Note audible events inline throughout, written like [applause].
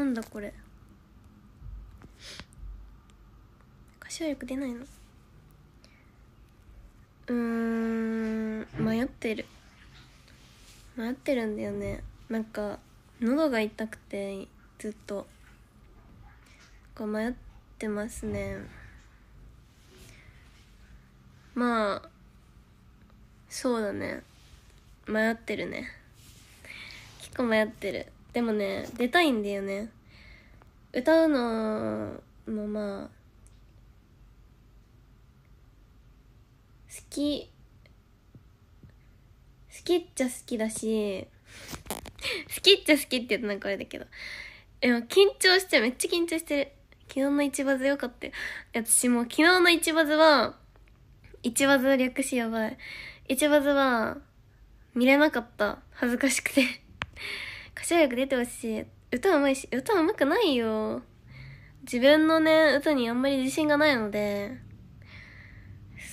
なんだこれ歌唱力出ないのうん迷ってる迷ってるんだよねなんか喉が痛くてずっとこう迷ってますねまあそうだね迷ってるね結構迷ってるでもね出たいんだよね歌うのもまあ好き好きっちゃ好きだし好きっちゃ好きって言うとなんかあれだけどでも緊張してめっちゃ緊張してる昨日の一バズよかったよ私もう昨日の一バズは一バズ略しやばい一バズは見れなかった恥ずかしくて [laughs] 歌唱力出てほしい歌うまいし、歌うまくないよ。自分のね、歌にあんまり自信がないので、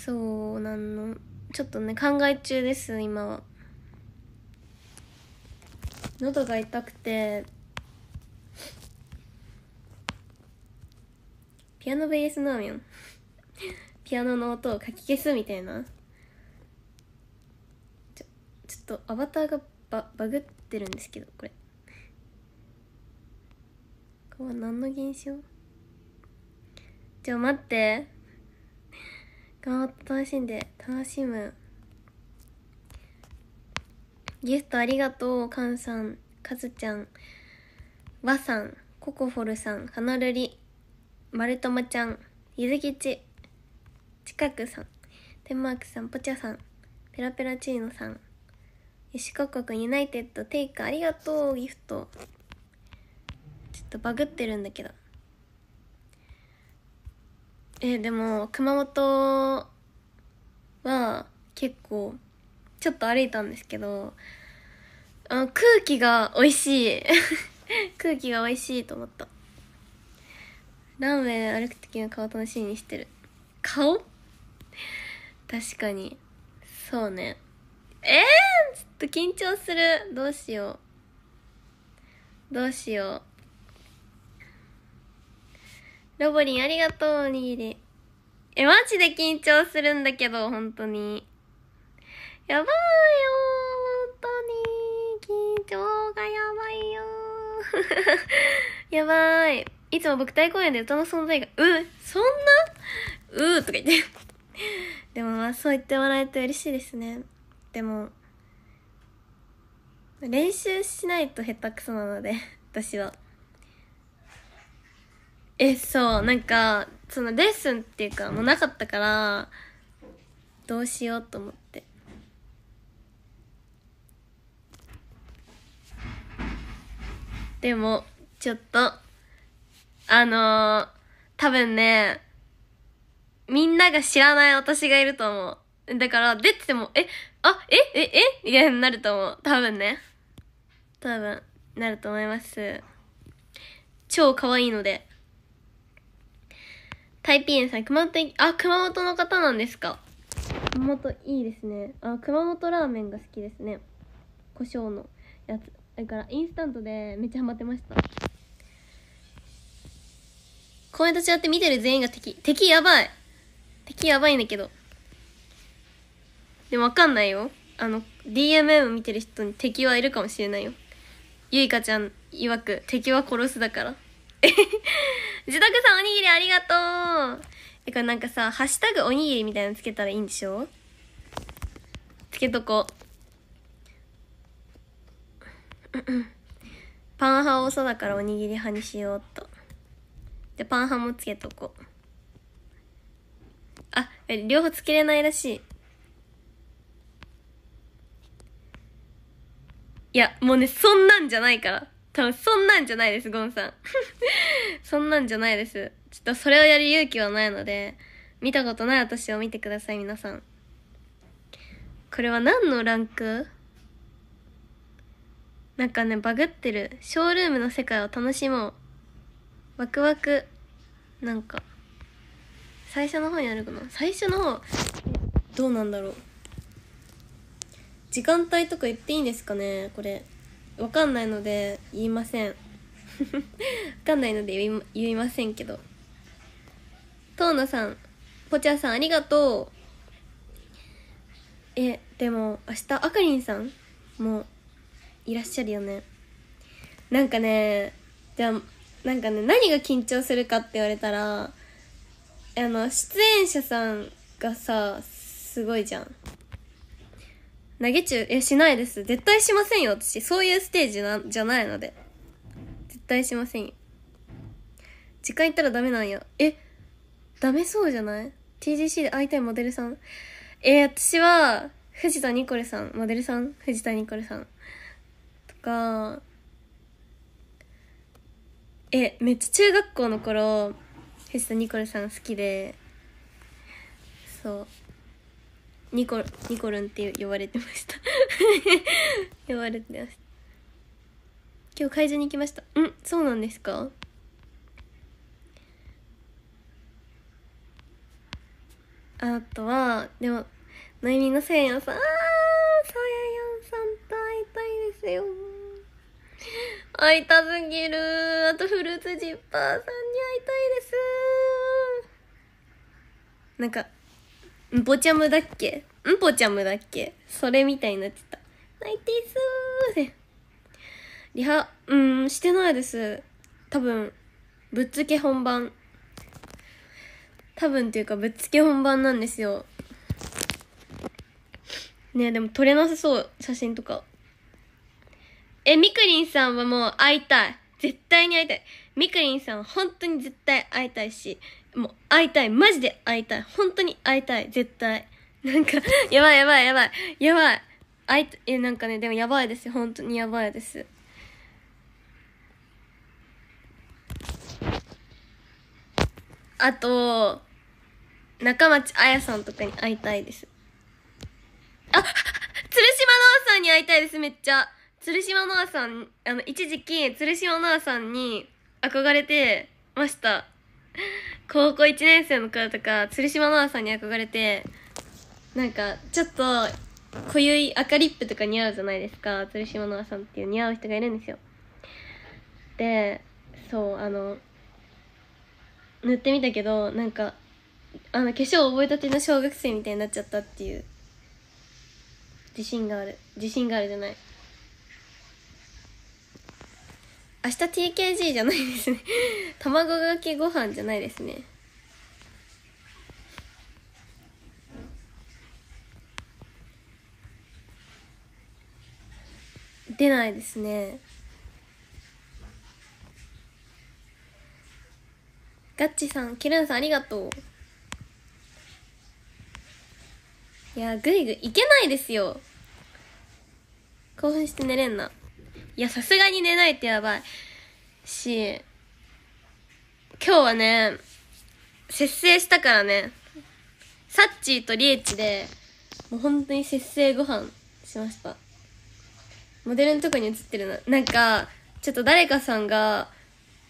そうなんの。ちょっとね、考え中です、今は。喉が痛くて、ピアノベ s ナーミョン。ピアノの音をかき消すみたいな。ちょ、ちょっとアバターがババグってるんですけど、これ。今日は何の現象ちょ待って頑張って楽しんで楽しむギフトありがとうカンさんカズちゃんワさんココフォルさんはなるりマルトマちゃんゆずきちちかくさんデンマークさんぽちゃさんペラペラチーノさん四国国ユナイテッドテイクありがとうギフトとバグってるんだけどえでも熊本は結構ちょっと歩いたんですけどあ空気が美味しい [laughs] 空気が美味しいと思ったランウェイ歩く時の顔楽しみにしてる顔確かにそうねえー、ちょっと緊張するどうしようどうしようロボリンありがとう、おにぎり。え、マジで緊張するんだけど、本当に。やばいよ本当に。緊張がやばいよ [laughs] やばい。いつも僕大公演で歌の存在が、うそんなうーとか言って。でもまあそう言ってもらえと嬉しいですね。でも、練習しないと下手くそなので、私は。えそうなんかそのレッスンっていうかもうなかったからどうしようと思ってでもちょっとあのー、多分ねみんなが知らない私がいると思うだから出ててもえあえええみたいになると思う多分ね多分なると思います超可愛いのでタイピーエンさん、熊本、あ、熊本の方なんですか。熊本いいですね。あ、熊本ラーメンが好きですね。胡椒のやつ。だからインスタントでめっちゃハマってました。公ント違って見てる全員が敵。敵やばい。敵やばいんだけど。でもわかんないよ。あの、DMM 見てる人に敵はいるかもしれないよ。ゆいかちゃん曰く敵は殺すだから。自宅さんおにぎりありがとうえ、これなんかさ、ハッシュタグおにぎりみたいなのつけたらいいんでしょつけとこ。[coughs] パン派多そうだからおにぎり派にしようっと。で、パン派もつけとこ。あ、両方つけれないらしい。いや、もうね、そんなんじゃないから。多分そんなんじゃないです、ゴンさん。[laughs] そんなんじゃないです。ちょっとそれをやる勇気はないので、見たことない私を見てください、皆さん。これは何のランクなんかね、バグってる。ショールームの世界を楽しもう。ワクワク。なんか、最初の方にあるかな最初の方、どうなんだろう。時間帯とか言っていいんですかねこれ。わかんないので言いません [laughs] わかんないので言いませんけどトーナさんポチャさんありがとうえでも明日あかりんさんもいらっしゃるよねなんかねじゃあなんかね何が緊張するかって言われたらあの出演者さんがさすごいじゃん投げ中、え、しないです。絶対しませんよ、私。そういうステージな、じゃないので。絶対しませんよ。時間行ったらダメなんや。え、ダメそうじゃない ?TGC で会いたいモデルさん。えー、私は、藤田ニコルさん、モデルさん、藤田ニコルさん。とか、え、めっちゃ中学校の頃、藤田ニコルさん好きで、そう。ニコニコルンって呼ばれてました [laughs] 呼ばれてまし今日会場に行きましたうんそうなんですかあとはでものえみのせいやさんあさややんさんと会いたいですよ会いたすぎるあとフルーツジッパーさんに会いたいですなんかんぽちゃむだっけんぽちゃむだっけそれみたいになってた。泣いていそうリハ、うん、してないです。多分、ぶっつけ本番。多分っていうか、ぶっつけ本番なんですよ。ねでも撮れなさそう、写真とか。え、みくりんさんはもう会いたい。絶対に会いたい。みくりんさんは本当に絶対会いたいし、もう会いたい。マジで会いたい。本当に会いたい。絶対。なんか [laughs] やばいやばいやばい。やばい。会い、え、なんかね、でもやばいですよ。本当にやばいです。あと、中町あやさんとかに会いたいです。あ、鶴島のあさんに会いたいです、めっちゃ。鶴島のあさん、あの、一時期、鶴島のあさんに憧れてました。[laughs] 高校1年生の頃とか鶴島奈々さんに憧れてなんかちょっと濃ゆい赤リップとか似合うじゃないですか鶴島奈々さんっていう似合う人がいるんですよでそうあの塗ってみたけどなんかあの化粧覚えたての小学生みたいになっちゃったっていう自信がある自信があるじゃない明日 TKG じゃないですね [laughs] 卵かけご飯じゃないですね出ないですねガッチさんキルンさんありがとういやぐいぐいいけないですよ興奮して寝れんないや、さすがに寝ないってやばい。し、今日はね、節制したからね、サッチーとリエチで、もう本当に節制ご飯しました。モデルのとこに映ってるな。なんか、ちょっと誰かさんが、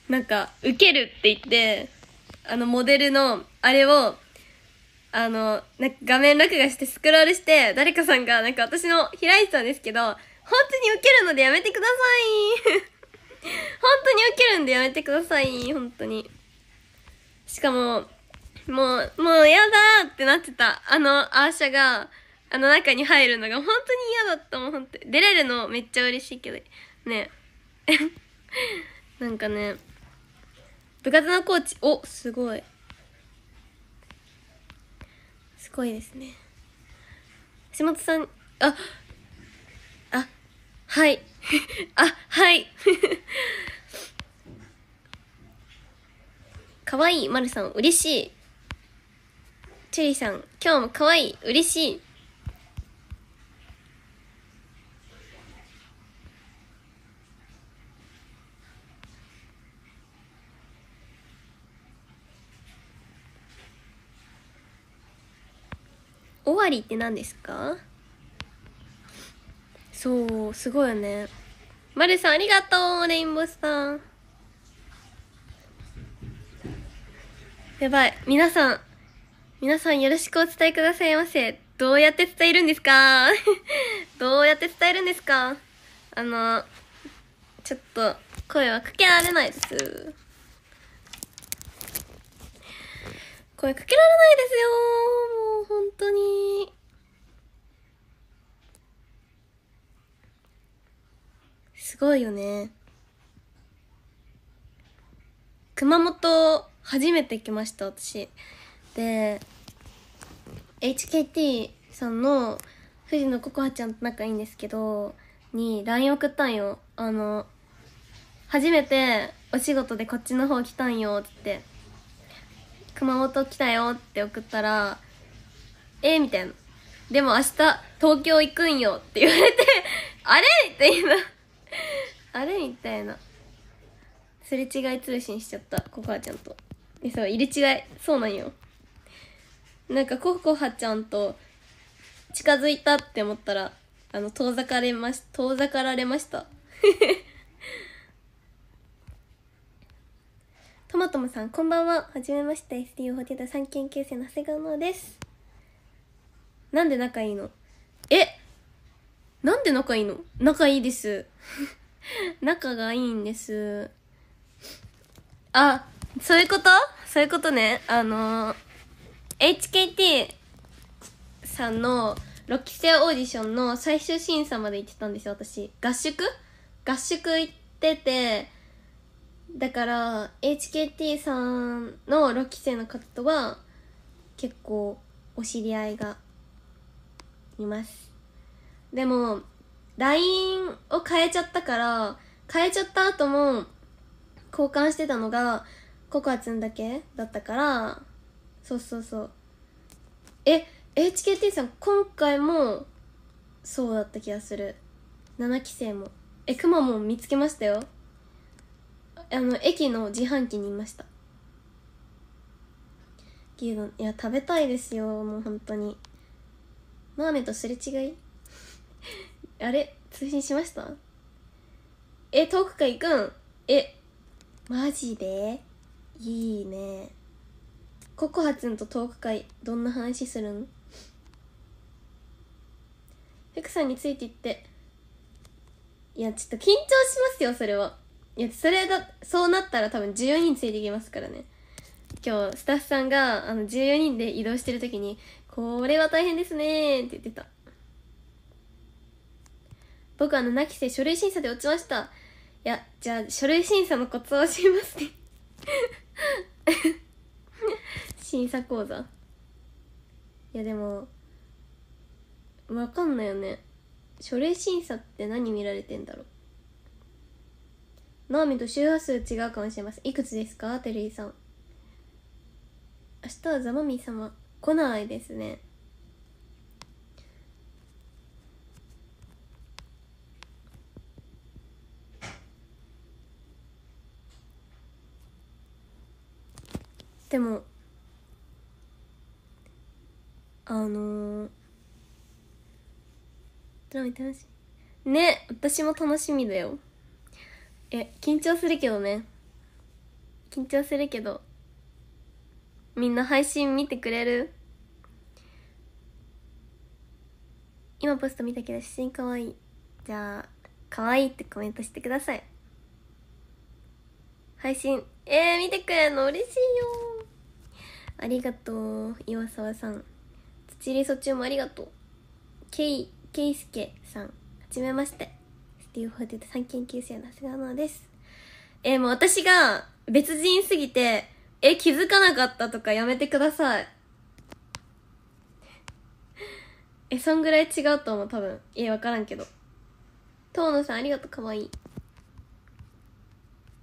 なんか、受けるって言って、あの、モデルの、あれを、あの、な画面録画してスクロールして、誰かさんが、なんか私の、平てさんですけど、本当に受けるのでやめてください [laughs] 本当に受けるんでやめてください本当にしかももうもう嫌だってなってたあのアーシャがあの中に入るのが本当に嫌だったもん本当出れるのめっちゃ嬉しいけどね [laughs] なんかね部活のコーチおすごいすごいですね橋本さんあはい。あ、はい。かわいい、まるさん、嬉しい。チェリさん、今日もかわいい、嬉しい。終わりって何ですかそうすごいよねまルさんありがとうレインボーさんやばい皆さん皆さんよろしくお伝えくださいませどうやって伝えるんですか [laughs] どうやって伝えるんですかあのちょっと声はかけられないです声かけられないですよもう本当にすごいよね熊本初めて来ました私で HKT さんの藤野ココアちゃんと仲いいんですけどに LINE 送ったんよあの初めてお仕事でこっちの方来たんよって熊本来たよって送ったらえー、みたいなでも明日東京行くんよって言われて [laughs] あれって今 [laughs] あれみたいなすれ違い通信しちゃったココハちゃんとそう入れ違いそうなんよなんかココハちゃんと近づいたって思ったらあの遠ざかれまし遠ざかられました [laughs] トマトムさんこんばんははじめまして s d u 4 8 3研究生の長谷川のですなんで仲いいのえなんで仲いいの仲いいです。[laughs] 仲がいいんです。あ、そういうことそういうことね。あのー、HKT さんの6期生オーディションの最終審査まで行ってたんですよ、私。合宿合宿行ってて、だから HKT さんの6期生の方とは結構お知り合いがいます。でも LINE を変えちゃったから変えちゃった後も交換してたのがココアツンんだけだったからそうそうそうえ HKT さん今回もそうだった気がする7期生もえくまモン見つけましたよあの駅の自販機にいました牛丼いや食べたいですよもう本当にマーメとすれ違い [laughs] あれ通信しましたえ、トーク会行くんえ、マジでいいね。ココハツンとトーク会、どんな話するん福さんについていって。いや、ちょっと緊張しますよ、それは。いや、それだ、そうなったら多分14人ついていきますからね。今日、スタッフさんが、あの、14人で移動してる時に、これは大変ですねって言ってた。僕は泣期生書類審査で落ちましたいやじゃあ書類審査のコツを教えますね [laughs] 審査講座いやでも分かんないよね書類審査って何見られてんだろうナオミと周波数違うかもしれませんいくつですかテリーさん明日はザマミ様来ないですねでもあのドラマ楽しね私も楽しみだよえ緊張するけどね緊張するけどみんな配信見てくれる今ポスト見たけど写真かわいいじゃあかわいいってコメントしてください配信えー、見てくれるの嬉しいよありがとう岩沢さん土リソ中もありがとうケイケイスケさんはじめましてスティーフォーティ3研究生の長野ですえー、もう私が別人すぎてえ気づかなかったとかやめてくださいえそんぐらい違うと思う多分いえ、分からんけど遠野さんありがとうかわいい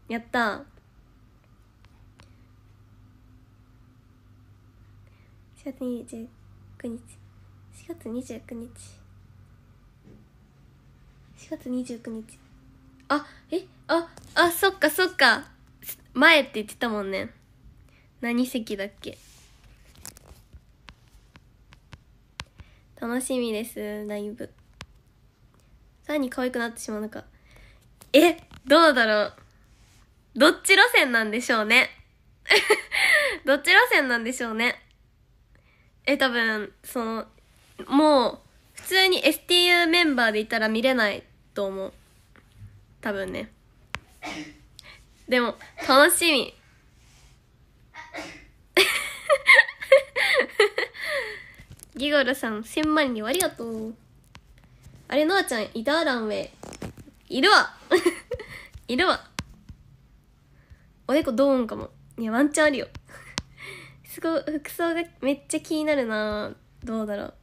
やった4月29日4月29日4月29日あえああそっかそっか前って言ってたもんね何席だっけ楽しみですライブさらに可愛くなってしまうのかえどうだろうどっち路線なんでしょうね [laughs] どっち路線なんでしょうねえ多分そのもう普通に STU メンバーでいたら見れないと思う多分ねでも楽しみ [laughs] ギゴルさん千万人ありがとうあれノアちゃんいたランウェイいるわ [laughs] いるわおでこドーンかもいやワンチャンあるよすごい服装がめっちゃ気になるなどうだろう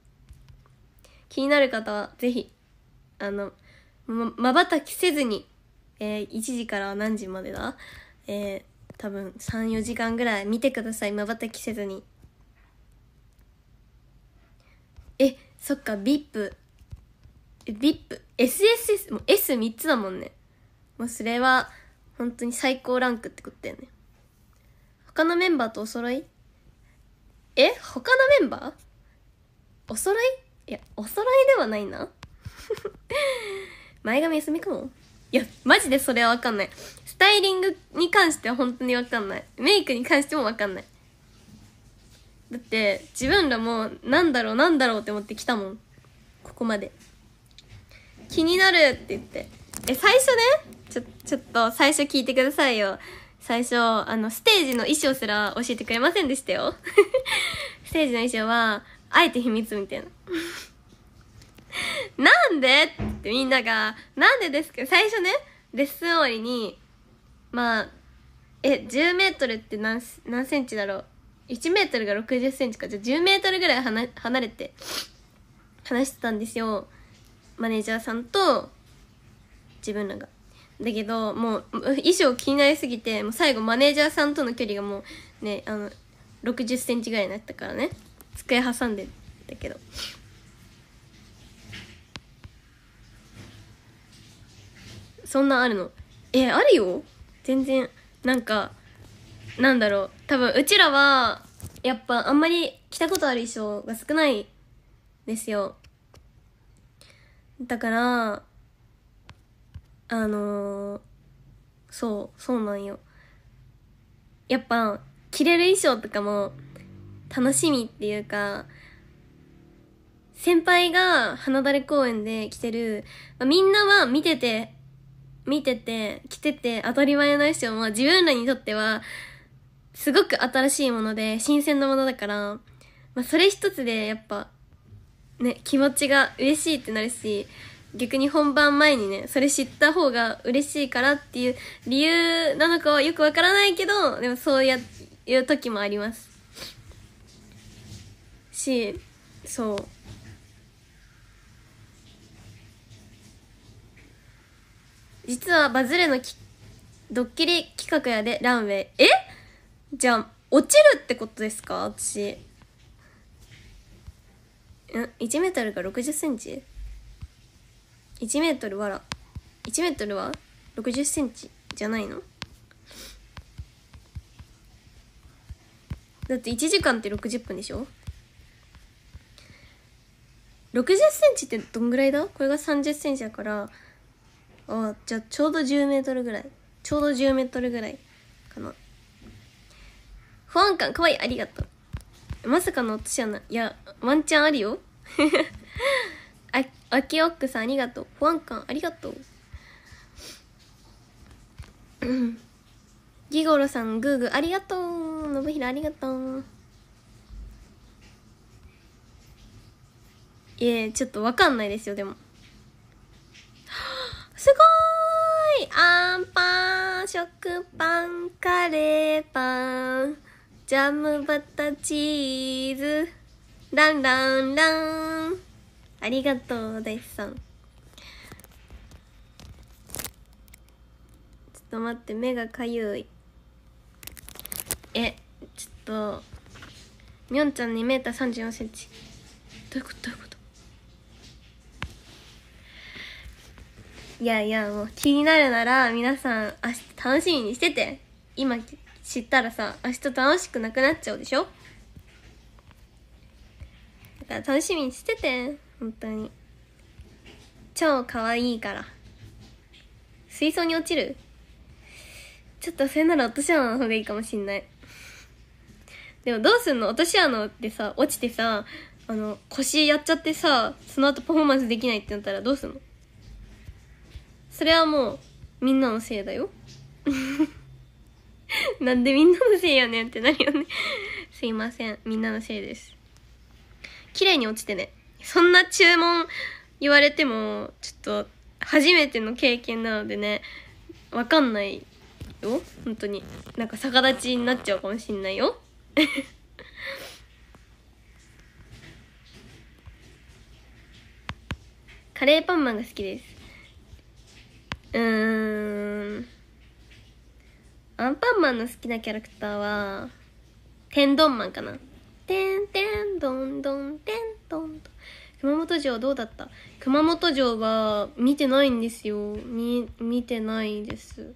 気になる方はぜひあのまばたきせずに、えー、1時から何時までだえー、多分34時間ぐらい見てくださいまばたきせずにえそっか VIP え VIPSSS もう S3 つだもんねもうそれは本当に最高ランクってことだよね他のメンバーとお揃いえ他のメンバーお揃いいや、お揃いではないな。[laughs] 前髪休みかもいや、マジでそれはわかんない。スタイリングに関しては本当にわかんない。メイクに関してもわかんない。だって、自分らもなんだろうなんだろうって思ってきたもん。ここまで。気になるって言って。え、最初ね、ちょ、ちょっと最初聞いてくださいよ。最初、あの、ステージの衣装すら教えてくれませんでしたよ。[laughs] ステージの衣装は、あえて秘密みたいな。[laughs] なんでってみんなが、なんでですか最初ね、レッスン終わりに、まあ、え、10メートルって何、何センチだろう。1メートルが60センチか。じゃあ10メートルぐらい離離れて、話してたんですよ。マネージャーさんと、自分らが。だけどもう衣装気になりすぎてもう最後マネージャーさんとの距離がもうねあの60センチぐらいになったからね机挟んでたけどそんなあるのえあるよ全然なんかなんだろう多分うちらはやっぱあんまり着たことある衣装が少ないですよだからあのー、そうそうなんよやっぱ着れる衣装とかも楽しみっていうか先輩が花だれ公園で着てる、まみんなは見てて見てて着てて当たり前の衣装も自分らにとってはすごく新しいもので新鮮なものだから、まあ、それ一つでやっぱね気持ちが嬉しいってなるし逆に本番前にねそれ知った方が嬉しいからっていう理由なのかはよくわからないけどでもそうやいう時もありますしそう実はバズれのきドッキリ企画やでランウェイえじゃあ落ちるってことですか私ん1メートルが6 0センチ1メートルはら1メートルは60センチじゃないのだって1時間って60分でしょ60センチってどんぐらいだこれが30センチだからあじゃあちょうど10メートルぐらいちょうど10メートルぐらいかな保安官かわいいありがとうまさかの落とし穴いやワンチャンあるよあ、あきおくさんありがとう。保安官ありがとう。うん。ギゴロさん、グーグーありがとう。のぶありがとう。いえ、ちょっとわかんないですよ、でも。すごーいあんパン、食パン、カレーパン、ジャムバタチーズ、ランランラン。ありがとう大地さんちょっと待って目がかゆいえちょっとみょんちゃん 2m34cm どういうことどういうこといやいやもう気になるなら皆さん明日楽しみにしてて今知ったらさ明日楽しくなくなっちゃうでしょだから楽しみにしてて。本当に超可愛いから水槽に落ちるちょっとそれなら落とし穴の方がいいかもしんないでもどうすんの落とし穴ってさ落ちてさあの腰やっちゃってさその後パフォーマンスできないってなったらどうすんのそれはもうみんなのせいだよ [laughs] なんでみんなのせいやねんってなるよねすいませんみんなのせいです綺麗に落ちてねそんな注文言われても、ちょっと、初めての経験なのでね、わかんないよ。本当に。なんか逆立ちになっちゃうかもしんないよ。[laughs] カレーパンマンが好きです。うーん。アンパンマンの好きなキャラクターは、天丼マンかな。てんてんどんどんてんった本当熊本城どうだった熊本城は見てないんですよ見見てないです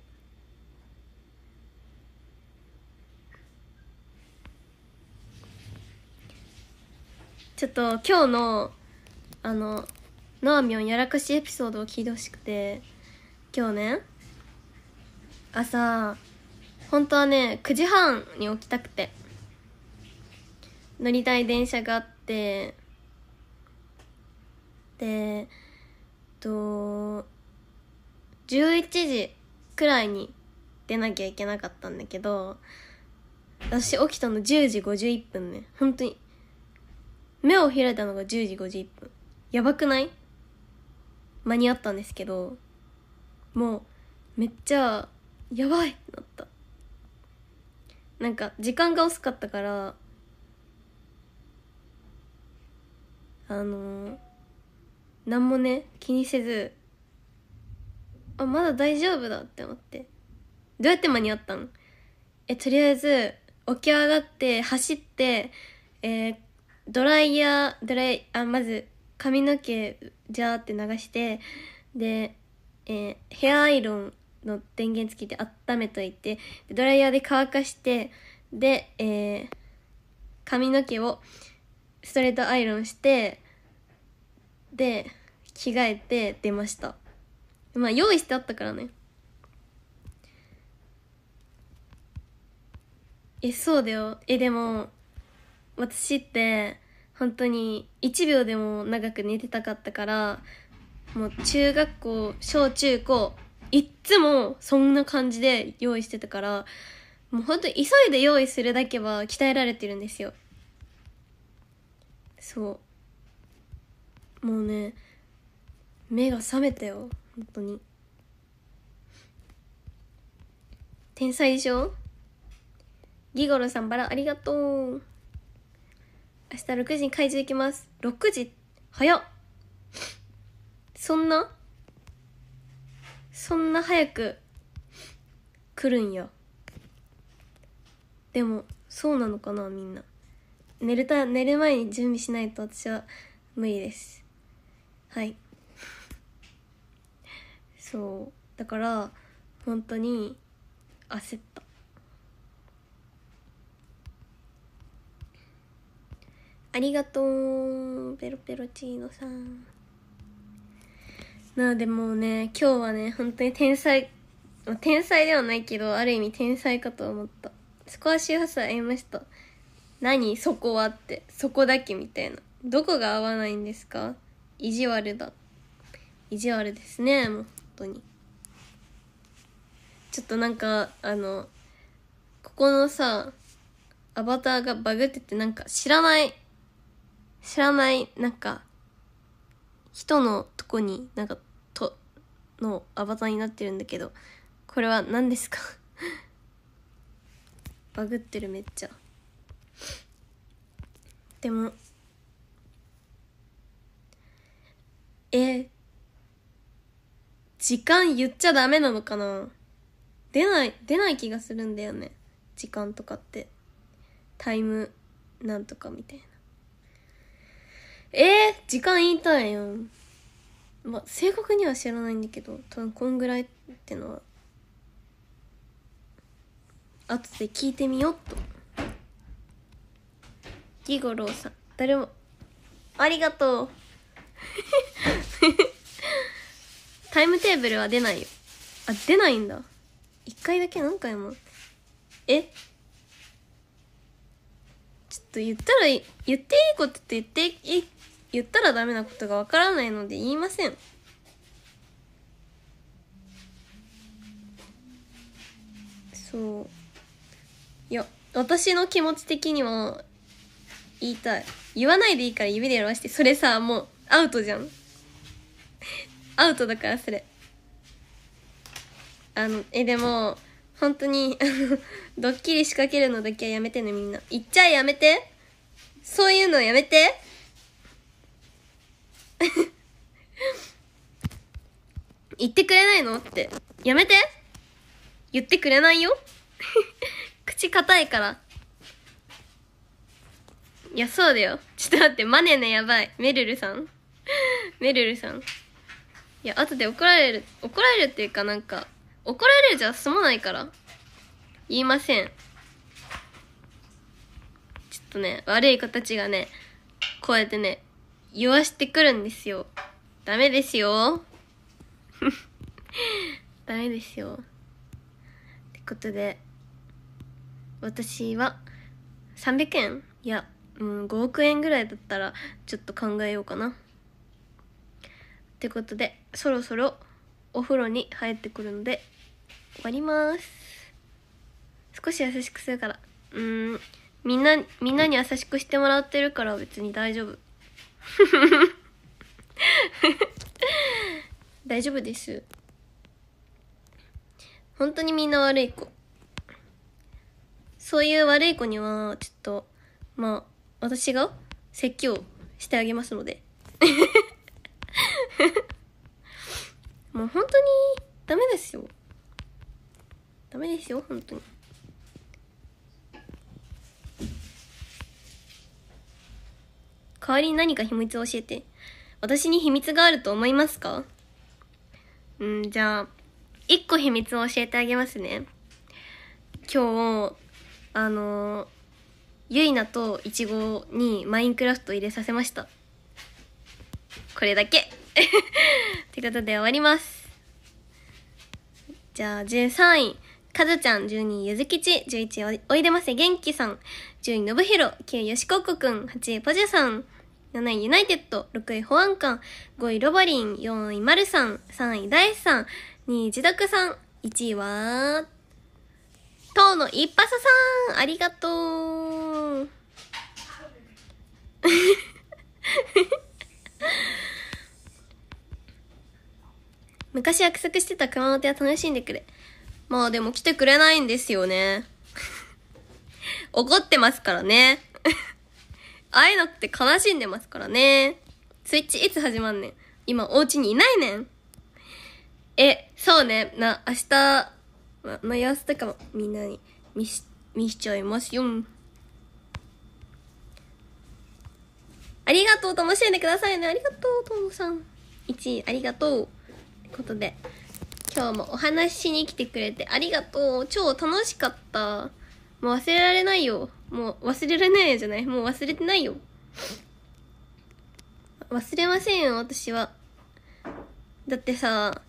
ちょっと今日のあののあみょんやらかしエピソードを聞いてほしくて今日ね朝本当はね9時半に起きたくて乗りたい電車があってでと11時くらいに出なきゃいけなかったんだけど私起きたの10時51分ね本当に目を開いたのが10時51分やばくない間に合ったんですけどもうめっちゃやばいなったなんか時間が遅かったからあのー何もね気にせずあまだ大丈夫だって思ってどうやって間に合ったんえとりあえず起き上がって走ってえー、ドライヤードライあまず髪の毛ジャーって流してで、えー、ヘアアイロンの電源つけて温めといてドライヤーで乾かしてで、えー、髪の毛をストレートアイロンしてで着替えて出ましたまあ用意してあったからねえそうだよえでも私って本当に1秒でも長く寝てたかったからもう中学校小中高いっつもそんな感じで用意してたからもう本当急いで用意するだけは鍛えられてるんですよそうもうね目が覚めたよ本当に天才でしょギゴロさんバラありがとう明日6時に会場行きます6時早っそんなそんな早く来るんやでもそうなのかなみんな寝るた寝る前に準備しないと私は無理ですはいそうだから本当に焦ったありがとうペロペロチーノさんなあでもね今日はね本当に天才天才ではないけどある意味天才かと思ったスコア周波数合いました何そこはってそこだけみたいなどこが合わないんですか意地悪だ意地悪ですねもう本当にちょっとなんかあのここのさアバターがバグっててなんか知らない知らないなんか人のとこになんかとのアバターになってるんだけどこれは何ですか [laughs] バグってるめっちゃでもえ、時間言っちゃダメなのかな出ない、出ない気がするんだよね。時間とかって。タイム、なんとかみたいな。えー、時間言いたいよ。まあ、正確には知らないんだけど、多分こんぐらいってのは、後で聞いてみよっと。ギゴロウさん、誰も、ありがとう。[laughs] タイムテーブルは出ないよあ出ないんだ一回だけ何回もえちょっと言ったら言っていいことと言ってい言ったらダメなことがわからないので言いませんそういや私の気持ち的には言いたい言わないでいいから指で表してそれさもうアウトじゃんアウトだからそれあのえでも本当にあのドッキリ仕掛けるのだけはやめてねみんな言っちゃやめてそういうのやめて [laughs] 言ってくれないのってやめて言ってくれないよ [laughs] 口硬いからいやそうだよちょっと待ってマネねやばいめるるさんめるるさんいや後で怒られる怒られるっていうかなんか怒られるじゃ済まないから言いませんちょっとね悪い子たちがねこうやってね言わしてくるんですよダメですよ [laughs] ダメですよってことで私は300円いや、うん、5億円ぐらいだったらちょっと考えようかなってことでそろそろお風呂に入ってくるので終わります少し優しくするからうんみんなみんなに優しくしてもらってるから別に大丈夫 [laughs] 大丈夫です本当にみんな悪い子そういう悪い子にはちょっとまあ私が説教してあげますのでもう本当にダメですよダメですよ本当に代わりに何か秘密を教えて私に秘密があると思いますかうんじゃあ1個秘密を教えてあげますね今日あのゆいなといちごにマインクラフト入れさせましたこれだけということで終わります。じゃあ、13位。かずちゃん、12位、ゆずきち、11位、おいでませ、元気さん、10位、のぶひろ、9位、よしここくん、8位、ぽじゅさん、7位、ユナイテッド、6位、保安官、5位、ロボリン、4位、まるさん、3位、ダイスさん、2位、自宅さん、1位は、とうの一発さん、ありがとう。[laughs] 昔約束してた熊本屋楽しんでくれ。まあでも来てくれないんですよね。怒ってますからね。会えなくて悲しんでますからね。スイッチいつ始まんねん。今お家にいないねん。え、そうね。な、明日、ま、の様子とかもみんなに見し、見しちゃいますよ。ありがとう、楽しんでくださいね。ありがとう、ともさん。1位、ありがとう。ことで今日もお話ししに来てくれてありがとう超楽しかったもう忘れられないよもう忘れられないじゃないもう忘れてないよ忘れませんよ私はだってさ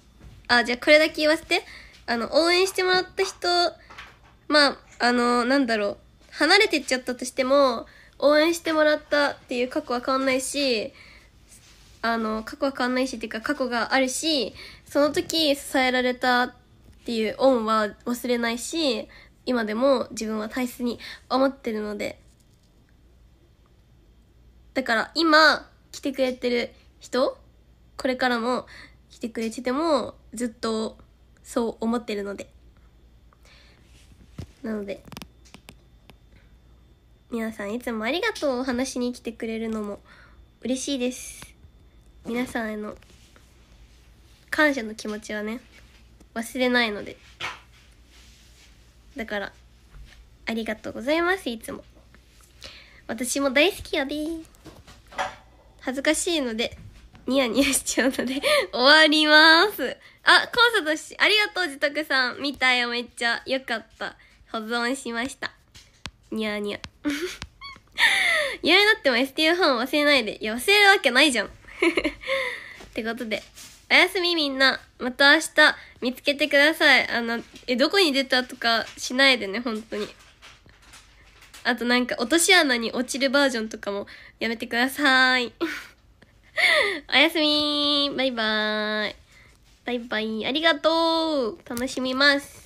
あじゃあこれだけ言わせてあの応援してもらった人まああのなんだろう離れてっちゃったとしても応援してもらったっていう過去は変わんないしあの過去は変わんないしっていうか過去があるしその時支えられたっていう恩は忘れないし今でも自分は大切に思ってるのでだから今来てくれてる人これからも来てくれててもずっとそう思ってるのでなので皆さんいつもありがとうお話しに来てくれるのも嬉しいです皆さんへの感謝の気持ちはね忘れないのでだからありがとうございますいつも私も大好きやで恥ずかしいのでニヤニヤしちゃうので [laughs] 終わりますあコンサートしありがとう自宅さん見たよめっちゃよかった保存しましたニヤニヤいやだっても STU ファン忘れないでいや忘れるわけないじゃん [laughs] ってことで、おやすみみんな。また明日見つけてください。あの、え、どこに出たとかしないでね、本当に。あとなんか、落とし穴に落ちるバージョンとかもやめてください。[laughs] おやすみバイバーイ。バイバイ。ありがとう楽しみます。